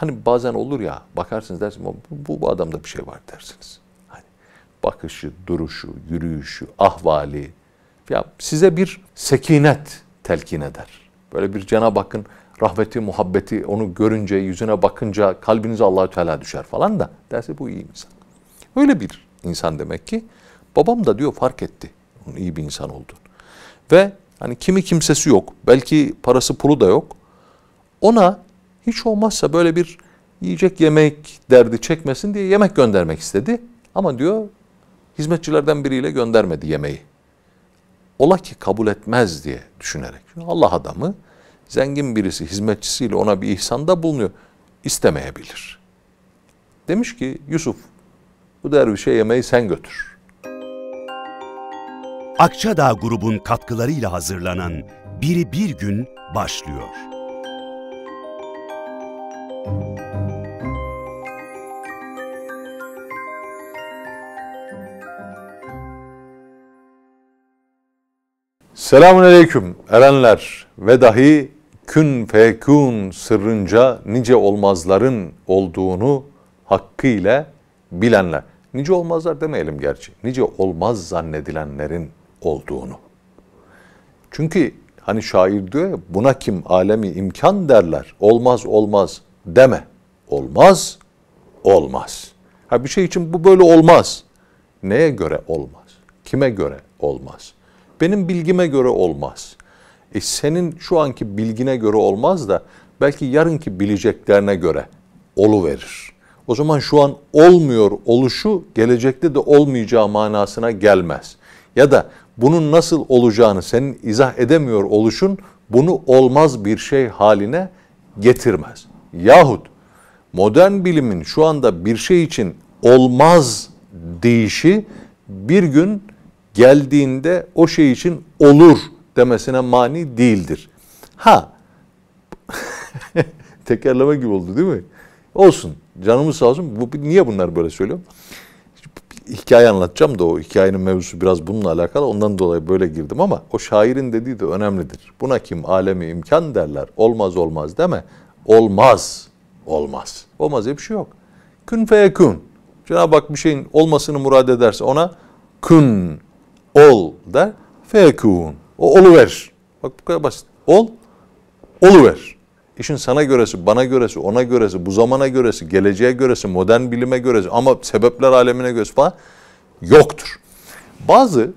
Hani bazen olur ya bakarsınız dersin bu, bu, bu adamda bir şey var dersiniz. Hani bakışı, duruşu, yürüyüşü, ahvali ya size bir sekinet telkin eder. Böyle bir Cenab-ı Hakk'ın rahmeti, muhabbeti onu görünce, yüzüne bakınca kalbiniz Allahü Teala düşer falan da derse bu iyi insan. Öyle bir insan demek ki babam da diyor fark etti onun iyi bir insan olduğunu. Ve hani kimi kimsesi yok, belki parası pulu da yok. Ona hiç olmazsa böyle bir yiyecek yemek derdi çekmesin diye yemek göndermek istedi. Ama diyor hizmetçilerden biriyle göndermedi yemeği. Ola ki kabul etmez diye düşünerek. Allah adamı zengin birisi hizmetçisiyle ona bir ihsanda bulunuyor. istemeyebilir Demiş ki Yusuf bu dervişe yemeği sen götür. Akçadağ grubun katkılarıyla hazırlanan Biri Bir Gün başlıyor. Selamun aleyküm erenler ve dahi kün fekun sırrınca nice olmazların olduğunu hakkıyla bilenler. Nice olmazlar demeyelim gerçi. Nice olmaz zannedilenlerin olduğunu. Çünkü hani şair diyor ya buna kim alemi imkan derler. Olmaz olmaz deme. Olmaz olmaz. Ha bir şey için bu böyle olmaz. Neye göre olmaz? Kime göre olmaz? benim bilgime göre olmaz. E senin şu anki bilgine göre olmaz da belki yarınki bileceklerine göre olu verir. O zaman şu an olmuyor oluşu gelecekte de olmayacağı manasına gelmez. Ya da bunun nasıl olacağını senin izah edemiyor oluşun bunu olmaz bir şey haline getirmez. Yahut modern bilimin şu anda bir şey için olmaz deyişi bir gün geldiğinde o şey için olur demesine mani değildir. Ha tekerleme gibi oldu değil mi? Olsun. Canımız sağ olsun. Bu, niye bunlar böyle söylüyor? Hikaye anlatacağım da o hikayenin mevzusu biraz bununla alakalı. Ondan dolayı böyle girdim ama o şairin dediği de önemlidir. Buna kim alemi imkan derler. Olmaz olmaz deme. Olmaz. Olmaz. Olmaz diye bir şey yok. Kün feyekün. Cenab-ı Hak bir şeyin olmasını murad ederse ona kün ol der. Fekûn. O oluver. Bak bu kadar basit. Ol, oluver. İşin sana göresi, bana göresi, ona göresi, bu zamana göresi, geleceğe göresi, modern bilime göresi ama sebepler alemine göresi falan yoktur. Bazı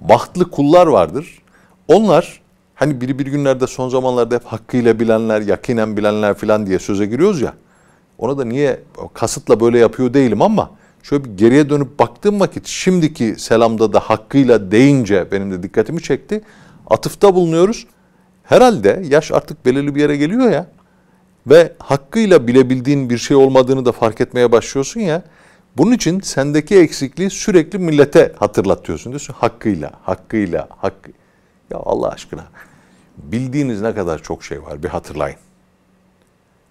bahtlı kullar vardır. Onlar hani biri bir günlerde son zamanlarda hep hakkıyla bilenler, yakinen bilenler filan diye söze giriyoruz ya. Ona da niye kasıtla böyle yapıyor değilim ama şöyle bir geriye dönüp baktığım vakit şimdiki selamda da hakkıyla deyince benim de dikkatimi çekti. Atıfta bulunuyoruz. Herhalde yaş artık belirli bir yere geliyor ya ve hakkıyla bilebildiğin bir şey olmadığını da fark etmeye başlıyorsun ya. Bunun için sendeki eksikliği sürekli millete hatırlatıyorsun. Diyorsun hakkıyla, hakkıyla, hakkı. Ya Allah aşkına bildiğiniz ne kadar çok şey var bir hatırlayın.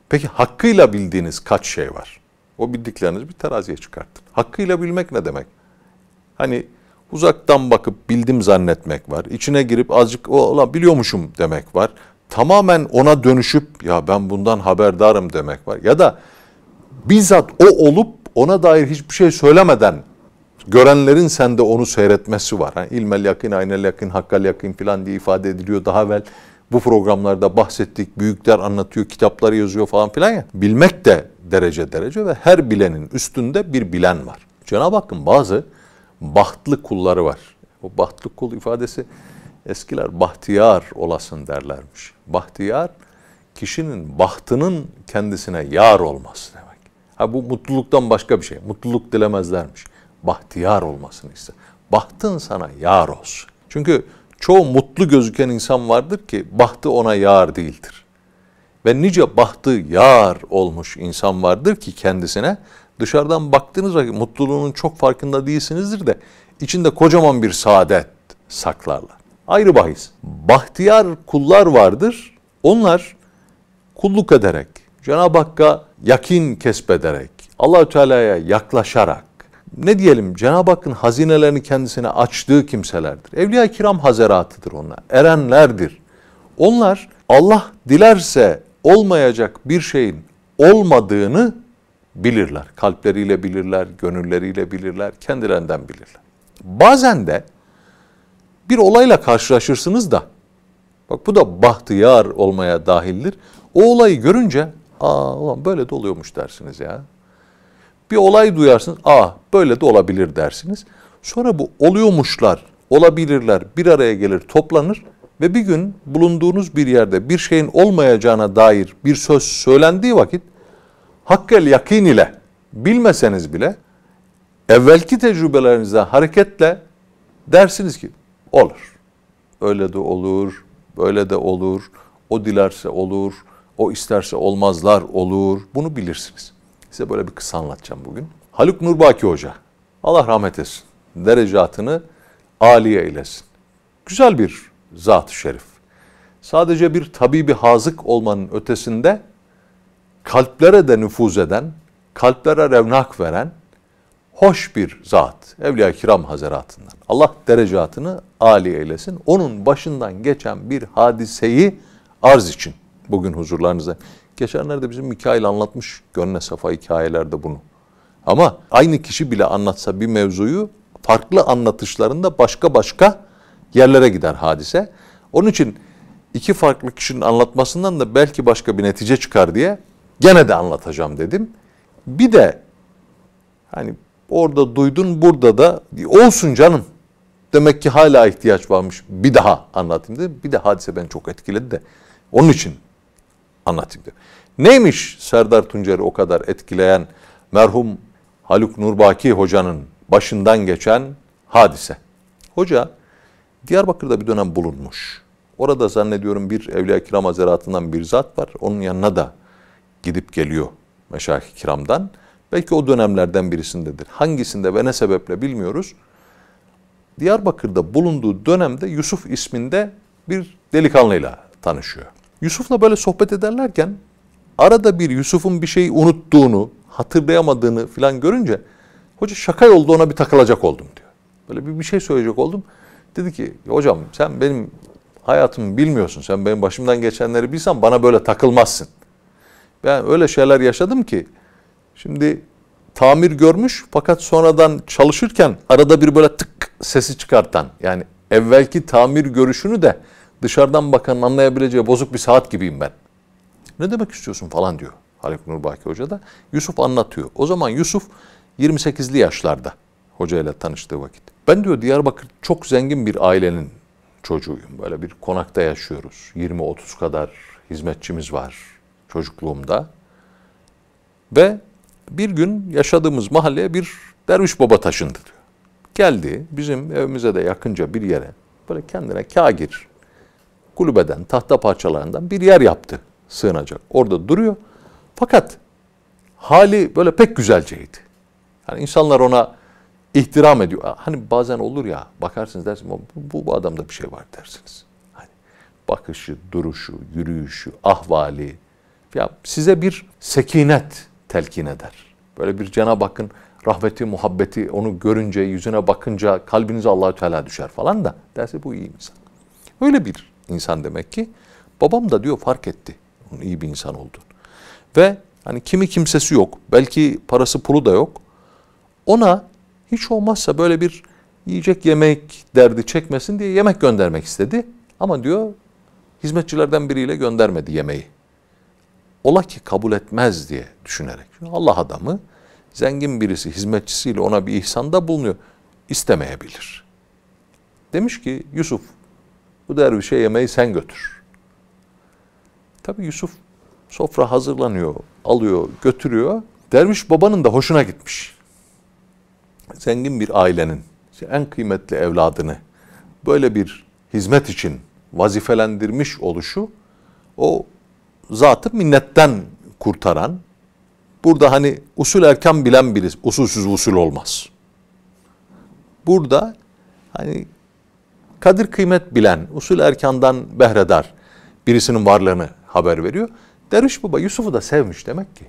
Peki hakkıyla bildiğiniz kaç şey var? O bildiklerinizi bir teraziye çıkartın. Hakkıyla bilmek ne demek? Hani uzaktan bakıp bildim zannetmek var. İçine girip azıcık o olan biliyormuşum demek var. Tamamen ona dönüşüp ya ben bundan haberdarım demek var. Ya da bizzat o olup ona dair hiçbir şey söylemeden görenlerin sende onu seyretmesi var. Yani ilmel yakın, aynel yakın, hakkal yakın falan diye ifade ediliyor daha evvel. Bu programlarda bahsettik, büyükler anlatıyor, kitapları yazıyor falan filan ya. Bilmek de derece derece ve her bilenin üstünde bir bilen var. Cenab-ı Hakk'ın bazı bahtlı kulları var. O bahtlı kul ifadesi eskiler bahtiyar olasın derlermiş. Bahtiyar kişinin bahtının kendisine yar olması demek. Ha bu mutluluktan başka bir şey. Mutluluk dilemezlermiş. Bahtiyar olmasını iste. Bahtın sana yar olsun. Çünkü çoğu mutlu gözüken insan vardır ki bahtı ona yar değildir ve nice bahtı yar olmuş insan vardır ki kendisine dışarıdan baktığınız vakit mutluluğunun çok farkında değilsinizdir de içinde kocaman bir saadet saklarlar. Ayrı bahis. Bahtiyar kullar vardır. Onlar kulluk ederek, Cenab-ı Hakk'a yakin kesbederek, Allahü Teala'ya yaklaşarak, ne diyelim Cenab-ı Hakk'ın hazinelerini kendisine açtığı kimselerdir. Evliya kiram hazeratıdır onlar. Erenlerdir. Onlar Allah dilerse olmayacak bir şeyin olmadığını bilirler. Kalpleriyle bilirler, gönülleriyle bilirler, kendilerinden bilirler. Bazen de bir olayla karşılaşırsınız da, bak bu da bahtiyar olmaya dahildir. O olayı görünce, aa ulan böyle de oluyormuş dersiniz ya. Bir olay duyarsınız, aa böyle de olabilir dersiniz. Sonra bu oluyormuşlar, olabilirler bir araya gelir, toplanır ve bir gün bulunduğunuz bir yerde bir şeyin olmayacağına dair bir söz söylendiği vakit hakkel yakin ile bilmeseniz bile evvelki tecrübelerinize hareketle dersiniz ki olur. Öyle de olur, böyle de olur, o dilerse olur, o isterse olmazlar olur. Bunu bilirsiniz. Size böyle bir kısa anlatacağım bugün. Haluk Nurbaki Hoca, Allah rahmet etsin, derecatını aliye eylesin. Güzel bir zat-ı şerif. Sadece bir tabibi hazık olmanın ötesinde kalplere de nüfuz eden, kalplere revnak veren hoş bir zat. Evliya Kiram Hazeratı'ndan. Allah derecatını âli eylesin. Onun başından geçen bir hadiseyi arz için bugün huzurlarınızda. Geçenlerde bizim Mikail anlatmış gönle safa hikayelerde bunu. Ama aynı kişi bile anlatsa bir mevzuyu farklı anlatışlarında başka başka yerlere gider hadise. Onun için iki farklı kişinin anlatmasından da belki başka bir netice çıkar diye gene de anlatacağım dedim. Bir de hani orada duydun burada da olsun canım. Demek ki hala ihtiyaç varmış. Bir daha anlatayım dedim. Bir de hadise beni çok etkiledi de onun için anlatayım dedim. Neymiş Serdar Tuncer'i o kadar etkileyen merhum Haluk Nurbaki hocanın başından geçen hadise? Hoca Diyarbakır'da bir dönem bulunmuş. Orada zannediyorum bir Evliya Kiram Hazeratı'ndan bir zat var. Onun yanına da gidip geliyor meşayih Kiram'dan. Belki o dönemlerden birisindedir. Hangisinde ve ne sebeple bilmiyoruz. Diyarbakır'da bulunduğu dönemde Yusuf isminde bir delikanlıyla tanışıyor. Yusuf'la böyle sohbet ederlerken arada bir Yusuf'un bir şeyi unuttuğunu, hatırlayamadığını filan görünce hoca şaka oldu. ona bir takılacak oldum diyor. Böyle bir, bir şey söyleyecek oldum. Dedi ki hocam sen benim hayatımı bilmiyorsun. Sen benim başımdan geçenleri bilsen bana böyle takılmazsın. Ben öyle şeyler yaşadım ki şimdi tamir görmüş fakat sonradan çalışırken arada bir böyle tık sesi çıkartan yani evvelki tamir görüşünü de dışarıdan bakanın anlayabileceği bozuk bir saat gibiyim ben. Ne demek istiyorsun falan diyor Haluk Nurbaki Hoca da. Yusuf anlatıyor. O zaman Yusuf 28'li yaşlarda. Hoca ile tanıştığı vakit. Ben diyor Diyarbakır çok zengin bir ailenin çocuğuyum. Böyle bir konakta yaşıyoruz. 20-30 kadar hizmetçimiz var çocukluğumda. Ve bir gün yaşadığımız mahalleye bir derviş baba taşındı diyor. Geldi bizim evimize de yakınca bir yere böyle kendine kagir kulübeden, tahta parçalarından bir yer yaptı sığınacak. Orada duruyor. Fakat hali böyle pek güzelceydi. Yani insanlar ona ihtiram ediyor. Hani bazen olur ya bakarsınız dersiniz bu, bu, bu adamda bir şey var dersiniz. Hani bakışı, duruşu, yürüyüşü, ahvali ya size bir sekinet telkin eder. Böyle bir Cenab-ı Hakk'ın rahmeti, muhabbeti onu görünce, yüzüne bakınca kalbiniz Allahü Teala düşer falan da derse bu iyi insan. Öyle bir insan demek ki babam da diyor fark etti. Onun iyi bir insan olduğunu. Ve hani kimi kimsesi yok, belki parası pulu da yok. Ona hiç olmazsa böyle bir yiyecek yemek derdi çekmesin diye yemek göndermek istedi. Ama diyor hizmetçilerden biriyle göndermedi yemeği. Ola ki kabul etmez diye düşünerek. Allah adamı zengin birisi hizmetçisiyle ona bir ihsanda bulunuyor. istemeyebilir Demiş ki Yusuf bu dervişe yemeği sen götür. Tabi Yusuf sofra hazırlanıyor, alıyor, götürüyor. Derviş babanın da hoşuna gitmiş zengin bir ailenin işte en kıymetli evladını böyle bir hizmet için vazifelendirmiş oluşu o zatı minnetten kurtaran, burada hani usul erken bilen biri, usulsüz usul olmaz. Burada hani kadir kıymet bilen, usul erkandan behredar birisinin varlığını haber veriyor. Derviş Baba Yusuf'u da sevmiş demek ki.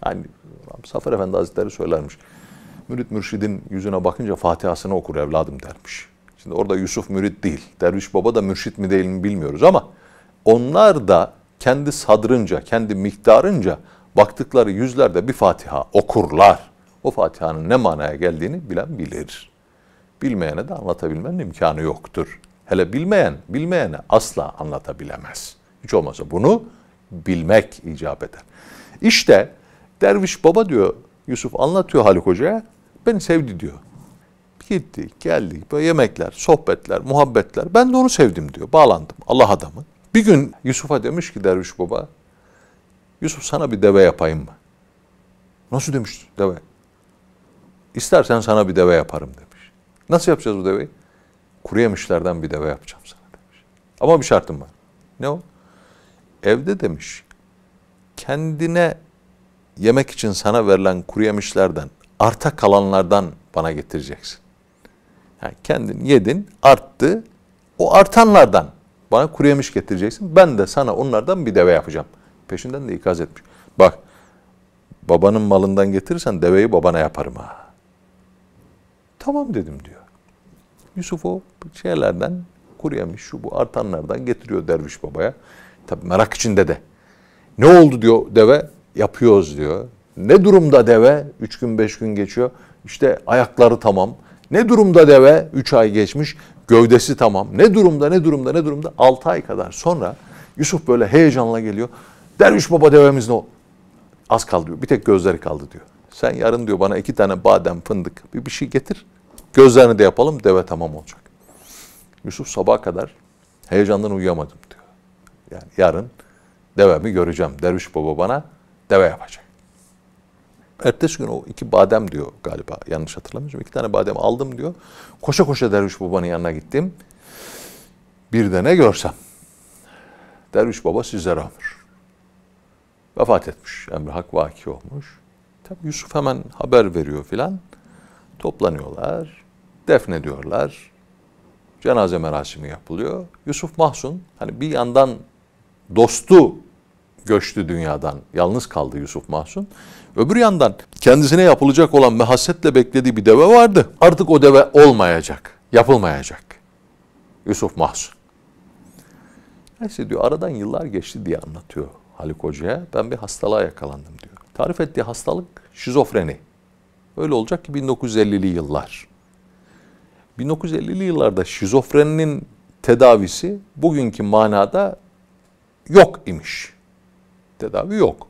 hani Safer Efendi Hazretleri söylermiş. Mürit mürşidin yüzüne bakınca Fatiha'sını okur evladım dermiş. Şimdi orada Yusuf mürit değil. Derviş baba da mürşit mi değil mi bilmiyoruz ama onlar da kendi sadrınca, kendi miktarınca baktıkları yüzlerde bir Fatiha okurlar. O Fatiha'nın ne manaya geldiğini bilen bilir. Bilmeyene de anlatabilmenin imkanı yoktur. Hele bilmeyen, bilmeyene asla anlatabilemez. Hiç olmazsa bunu bilmek icap eder. İşte derviş baba diyor Yusuf anlatıyor Haluk Hoca'ya. Beni sevdi diyor. gitti geldi böyle yemekler, sohbetler, muhabbetler. Ben de onu sevdim diyor. Bağlandım. Allah adamı. Bir gün Yusuf'a demiş ki derviş baba, Yusuf sana bir deve yapayım mı? Nasıl demiş deve? İstersen sana bir deve yaparım demiş. Nasıl yapacağız bu deveyi? Kuru yemişlerden bir deve yapacağım sana demiş. Ama bir şartım var. Ne o? Evde demiş, kendine yemek için sana verilen kuru yemişlerden, arta kalanlardan bana getireceksin. Yani kendin yedin, arttı. O artanlardan bana kuru yemiş getireceksin. Ben de sana onlardan bir deve yapacağım. Peşinden de ikaz etmiş. Bak, babanın malından getirirsen deveyi babana yaparım ha. Tamam dedim diyor. Yusuf o şeylerden kuru yemiş şu bu artanlardan getiriyor derviş babaya. Tabi merak içinde de. Ne oldu diyor deve? yapıyoruz diyor. Ne durumda deve? Üç gün beş gün geçiyor. İşte ayakları tamam. Ne durumda deve? Üç ay geçmiş. Gövdesi tamam. Ne durumda ne durumda ne durumda? Altı ay kadar sonra Yusuf böyle heyecanla geliyor. Derviş baba devemiz ne Az kaldı diyor. Bir tek gözleri kaldı diyor. Sen yarın diyor bana iki tane badem fındık bir, bir şey getir. Gözlerini de yapalım deve tamam olacak. Yusuf sabaha kadar heyecandan uyuyamadım diyor. Yani yarın devemi göreceğim. Derviş baba bana deve yapacak. Ertesi gün o iki badem diyor galiba yanlış hatırlamıyorum. İki tane badem aldım diyor. Koşa koşa derviş babanın yanına gittim. Bir de ne görsem. Derviş baba sizlere ömür. Vefat etmiş. Emre Hak vaki olmuş. Tabi Yusuf hemen haber veriyor filan. Toplanıyorlar. defne diyorlar Cenaze merasimi yapılıyor. Yusuf Mahsun hani bir yandan dostu göçtü dünyadan. Yalnız kaldı Yusuf Mahsun. Öbür yandan kendisine yapılacak olan mehasetle beklediği bir deve vardı. Artık o deve olmayacak, yapılmayacak. Yusuf Mahsun. Neyse diyor aradan yıllar geçti diye anlatıyor Haluk Hoca'ya. Ben bir hastalığa yakalandım diyor. Tarif ettiği hastalık şizofreni. Öyle olacak ki 1950'li yıllar. 1950'li yıllarda şizofreninin tedavisi bugünkü manada yok imiş tedavi yok.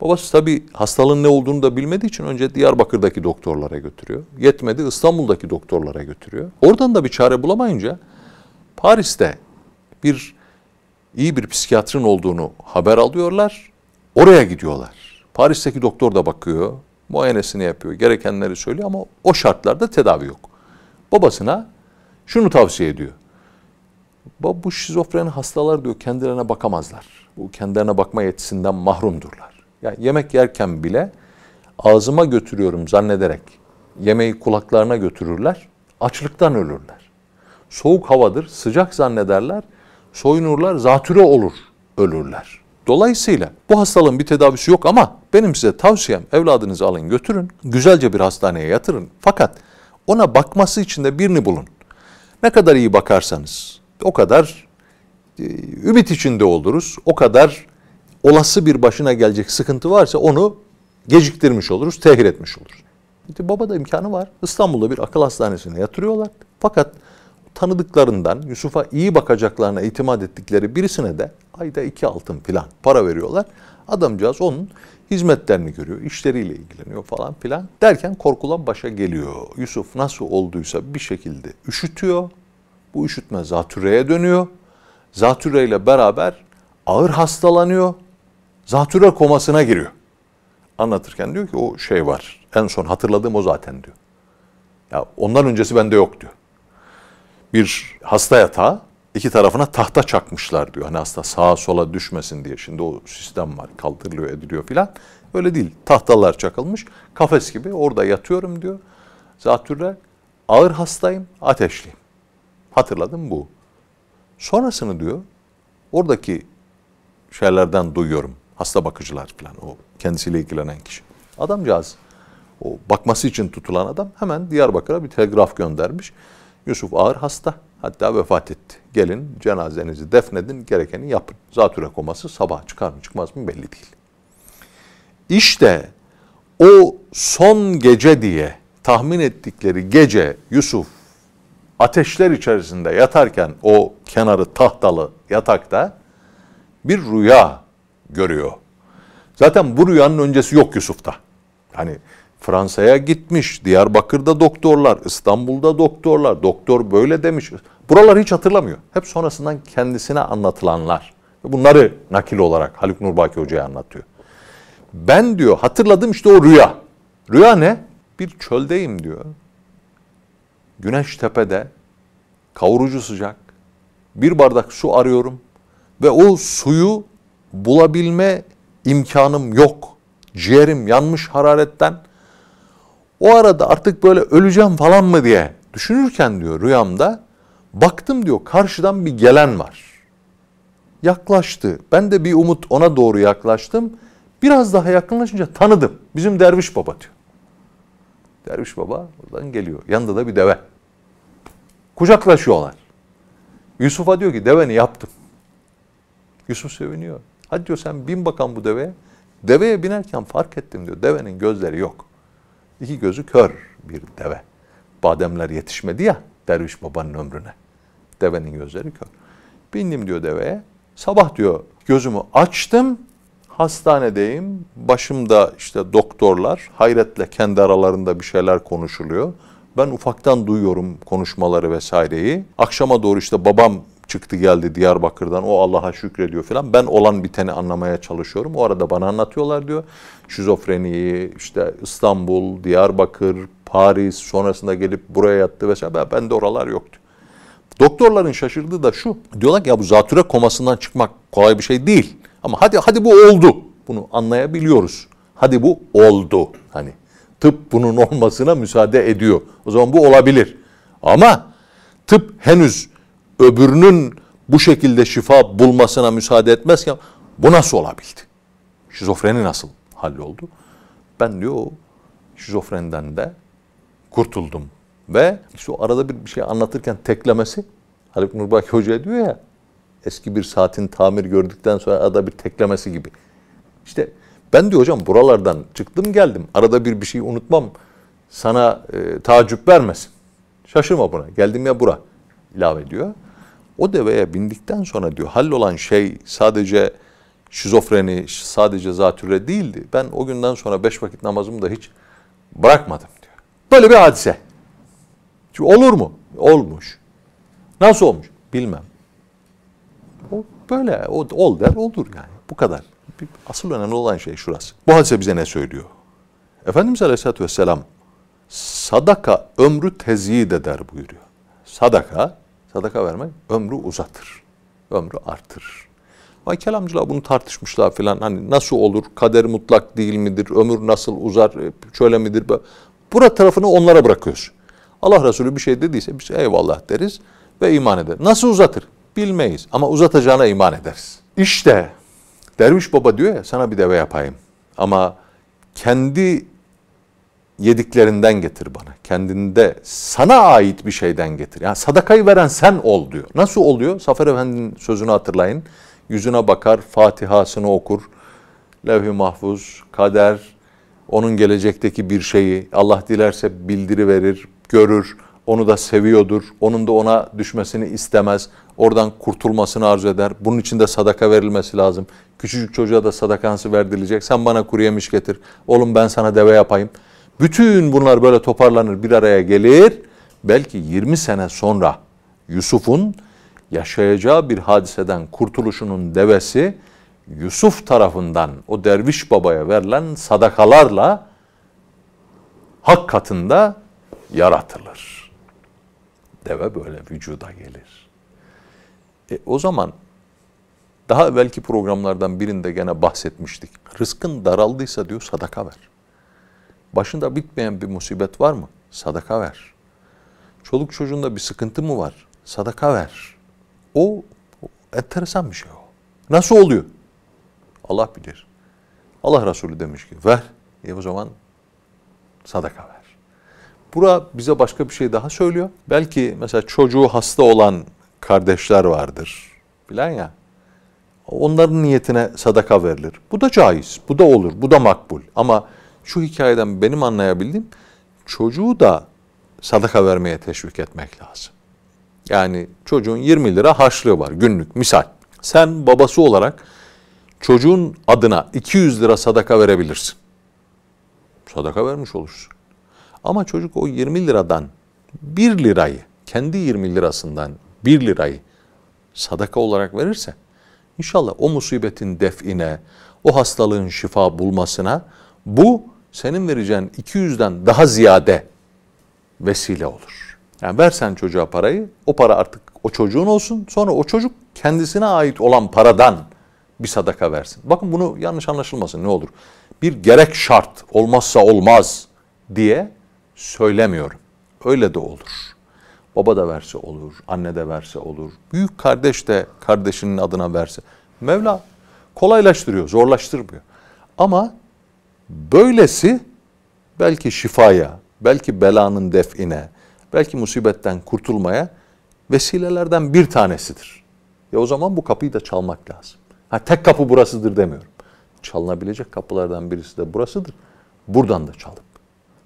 Babası tabii hastalığın ne olduğunu da bilmediği için önce Diyarbakır'daki doktorlara götürüyor. Yetmedi İstanbul'daki doktorlara götürüyor. Oradan da bir çare bulamayınca Paris'te bir iyi bir psikiyatrın olduğunu haber alıyorlar. Oraya gidiyorlar. Paris'teki doktor da bakıyor, muayenesini yapıyor, gerekenleri söylüyor ama o şartlarda tedavi yok. Babasına şunu tavsiye ediyor. Bu şizofreni hastalar diyor kendilerine bakamazlar. Bu kendilerine bakma yetisinden mahrumdurlar. Yani yemek yerken bile ağzıma götürüyorum zannederek yemeği kulaklarına götürürler. Açlıktan ölürler. Soğuk havadır, sıcak zannederler. Soyunurlar, zatüre olur, ölürler. Dolayısıyla bu hastalığın bir tedavisi yok ama benim size tavsiyem evladınızı alın götürün, güzelce bir hastaneye yatırın. Fakat ona bakması için de birini bulun. Ne kadar iyi bakarsanız, o kadar e, ümit içinde oluruz. O kadar olası bir başına gelecek sıkıntı varsa onu geciktirmiş oluruz, tehir etmiş oluruz. İşte baba da imkanı var. İstanbul'da bir akıl hastanesine yatırıyorlar. Fakat tanıdıklarından Yusuf'a iyi bakacaklarına itimat ettikleri birisine de ayda iki altın filan para veriyorlar. Adamcağız onun hizmetlerini görüyor, işleriyle ilgileniyor falan filan. Derken korkulan başa geliyor. Yusuf nasıl olduysa bir şekilde üşütüyor, bu üşütme zatürreye dönüyor. Zatürre ile beraber ağır hastalanıyor. Zatürre komasına giriyor. Anlatırken diyor ki o şey var. En son hatırladığım o zaten diyor. Ya ondan öncesi bende yok diyor. Bir hasta yatağı iki tarafına tahta çakmışlar diyor. Hani hasta sağa sola düşmesin diye. Şimdi o sistem var kaldırılıyor ediliyor filan. Öyle değil. Tahtalar çakılmış. Kafes gibi orada yatıyorum diyor. Zatürre ağır hastayım, ateşliyim. Hatırladım bu. Sonrasını diyor, oradaki şeylerden duyuyorum. Hasta bakıcılar falan o kendisiyle ilgilenen kişi. Adamcağız o bakması için tutulan adam hemen Diyarbakır'a bir telgraf göndermiş. Yusuf ağır hasta hatta vefat etti. Gelin cenazenizi defnedin gerekeni yapın. Zatüre koması sabah çıkar mı çıkmaz mı belli değil. İşte o son gece diye tahmin ettikleri gece Yusuf ateşler içerisinde yatarken o kenarı tahtalı yatakta bir rüya görüyor. Zaten bu rüyanın öncesi yok Yusuf'ta. Hani Fransa'ya gitmiş, Diyarbakır'da doktorlar, İstanbul'da doktorlar, doktor böyle demiş. Buraları hiç hatırlamıyor. Hep sonrasından kendisine anlatılanlar. Bunları nakil olarak Haluk Nurbaki Hoca'ya anlatıyor. Ben diyor hatırladım işte o rüya. Rüya ne? Bir çöldeyim diyor. Güneş tepede, kavurucu sıcak, bir bardak su arıyorum ve o suyu bulabilme imkanım yok. Ciğerim yanmış hararetten. O arada artık böyle öleceğim falan mı diye düşünürken diyor rüyamda baktım diyor karşıdan bir gelen var. Yaklaştı. Ben de bir umut ona doğru yaklaştım. Biraz daha yakınlaşınca tanıdım. Bizim derviş baba diyor. Derviş baba buradan geliyor. Yanında da bir deve. Kucaklaşıyorlar. Yusuf'a diyor ki deveni yaptım. Yusuf seviniyor. Hadi diyor sen bin bakan bu deveye. Deveye binerken fark ettim diyor. Devenin gözleri yok. İki gözü kör bir deve. Bademler yetişmedi ya derviş babanın ömrüne. Devenin gözleri kör. Bindim diyor deveye. Sabah diyor gözümü açtım. Hastanedeyim. Başımda işte doktorlar hayretle kendi aralarında bir şeyler konuşuluyor. Ben ufaktan duyuyorum konuşmaları vesaireyi. Akşama doğru işte babam çıktı geldi Diyarbakır'dan o Allah'a şükrediyor falan. Ben olan biteni anlamaya çalışıyorum. O arada bana anlatıyorlar diyor. Şizofreniyi işte İstanbul, Diyarbakır, Paris sonrasında gelip buraya yattı vesaire. Ben de oralar yoktu. Doktorların şaşırdığı da şu. Diyorlar ki ya bu zatüre komasından çıkmak kolay bir şey değil. Ama hadi hadi bu oldu. Bunu anlayabiliyoruz. Hadi bu oldu. Hani tıp bunun olmasına müsaade ediyor. O zaman bu olabilir. Ama tıp henüz öbürünün bu şekilde şifa bulmasına müsaade etmezken bu nasıl olabildi? Şizofreni nasıl halloldu? Ben diyor o şizofreniden de kurtuldum. Ve işte o arada bir, bir şey anlatırken teklemesi Haluk Nurbaki Hoca diyor ya eski bir saatin tamir gördükten sonra arada bir teklemesi gibi. İşte ben diyor hocam buralardan çıktım geldim. Arada bir bir şey unutmam. Sana e, tacip vermesin. Şaşırma buna. Geldim ya bura. ilave ediyor. O deveye bindikten sonra diyor hallolan şey sadece şizofreni, sadece zatürre değildi. Ben o günden sonra beş vakit namazımı da hiç bırakmadım diyor. Böyle bir hadise. Şimdi olur mu? Olmuş. Nasıl olmuş? Bilmem. O böyle o, ol der olur yani. Bu kadar asıl önemli olan şey şurası. Bu hadise bize ne söylüyor? Efendimiz Aleyhisselatü Vesselam sadaka ömrü tezyid eder buyuruyor. Sadaka, sadaka vermek ömrü uzatır, ömrü artır. Vay kelamcılar bunu tartışmışlar filan. Hani nasıl olur? Kader mutlak değil midir? Ömür nasıl uzar? E, şöyle midir? Bura tarafını onlara bırakıyoruz. Allah Resulü bir şey dediyse biz eyvallah deriz ve iman eder. Nasıl uzatır? Bilmeyiz ama uzatacağına iman ederiz. İşte Derviş baba diyor ya sana bir deve yapayım. Ama kendi yediklerinden getir bana. Kendinde sana ait bir şeyden getir. Yani sadakayı veren sen ol diyor. Nasıl oluyor? Safer Efendi'nin sözünü hatırlayın. Yüzüne bakar, Fatihasını okur. Levh-i Mahfuz, kader, onun gelecekteki bir şeyi Allah dilerse bildiri verir, görür. Onu da seviyordur. Onun da ona düşmesini istemez. Oradan kurtulmasını arzu eder. Bunun için de sadaka verilmesi lazım. Küçücük çocuğa da sadakansı verdirilecek. Sen bana kuru yemiş getir. Oğlum ben sana deve yapayım. Bütün bunlar böyle toparlanır bir araya gelir. Belki 20 sene sonra Yusuf'un yaşayacağı bir hadiseden kurtuluşunun devesi Yusuf tarafından o derviş babaya verilen sadakalarla hak katında yaratılır. Deve böyle vücuda gelir. E, o zaman daha evvelki programlardan birinde gene bahsetmiştik. Rızkın daraldıysa diyor sadaka ver. Başında bitmeyen bir musibet var mı? Sadaka ver. Çoluk çocuğunda bir sıkıntı mı var? Sadaka ver. O, o enteresan bir şey o. Nasıl oluyor? Allah bilir. Allah Resulü demiş ki ver. E o zaman sadaka ver. Bura bize başka bir şey daha söylüyor. Belki mesela çocuğu hasta olan kardeşler vardır filan ya. Onların niyetine sadaka verilir. Bu da caiz, bu da olur, bu da makbul. Ama şu hikayeden benim anlayabildiğim çocuğu da sadaka vermeye teşvik etmek lazım. Yani çocuğun 20 lira harçlığı var günlük misal. Sen babası olarak çocuğun adına 200 lira sadaka verebilirsin. Sadaka vermiş olursun. Ama çocuk o 20 liradan 1 lirayı kendi 20 lirasından 1 lirayı sadaka olarak verirse inşallah o musibetin define, o hastalığın şifa bulmasına bu senin vereceğin 200'den daha ziyade vesile olur. Yani versen çocuğa parayı, o para artık o çocuğun olsun. Sonra o çocuk kendisine ait olan paradan bir sadaka versin. Bakın bunu yanlış anlaşılmasın ne olur. Bir gerek şart olmazsa olmaz diye söylemiyorum. Öyle de olur. Baba da verse olur, anne de verse olur. Büyük kardeş de kardeşinin adına verse. Mevla kolaylaştırıyor, zorlaştırmıyor. Ama böylesi belki şifaya, belki belanın define, belki musibetten kurtulmaya vesilelerden bir tanesidir. Ya o zaman bu kapıyı da çalmak lazım. Ha tek kapı burasıdır demiyorum. Çalınabilecek kapılardan birisi de burasıdır. Buradan da çalıp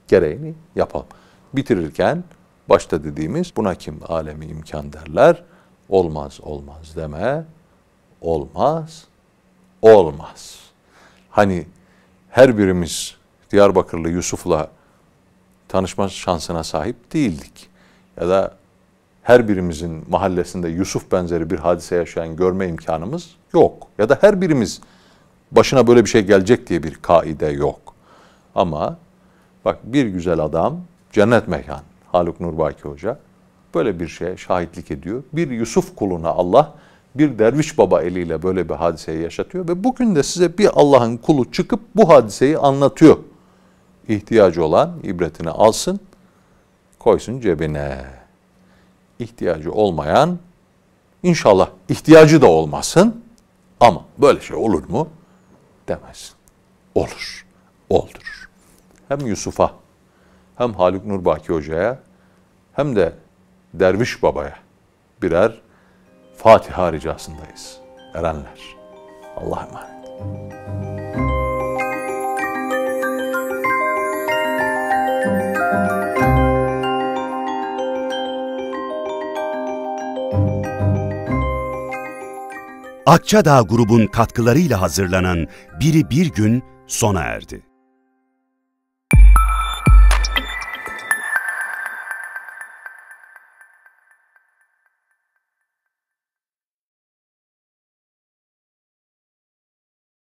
gereğini yapalım. Bitirirken Başta dediğimiz buna kim alemi imkan derler? Olmaz olmaz deme. Olmaz. Olmaz. Hani her birimiz Diyarbakırlı Yusuf'la tanışma şansına sahip değildik. Ya da her birimizin mahallesinde Yusuf benzeri bir hadise yaşayan görme imkanımız yok. Ya da her birimiz başına böyle bir şey gelecek diye bir kaide yok. Ama bak bir güzel adam cennet mekanı. Haluk Nurbaki Hoca. Böyle bir şeye şahitlik ediyor. Bir Yusuf kuluna Allah, bir derviş baba eliyle böyle bir hadiseyi yaşatıyor. Ve bugün de size bir Allah'ın kulu çıkıp bu hadiseyi anlatıyor. İhtiyacı olan ibretini alsın, koysun cebine. İhtiyacı olmayan inşallah ihtiyacı da olmasın ama böyle şey olur mu demez. Olur, oldur. Hem Yusuf'a hem Haluk Nurbaki Hoca'ya hem de Derviş Baba'ya birer Fatiha ricasındayız. Erenler. Allah'a emanet. Akçadağ grubun katkılarıyla hazırlanan Biri Bir Gün sona erdi.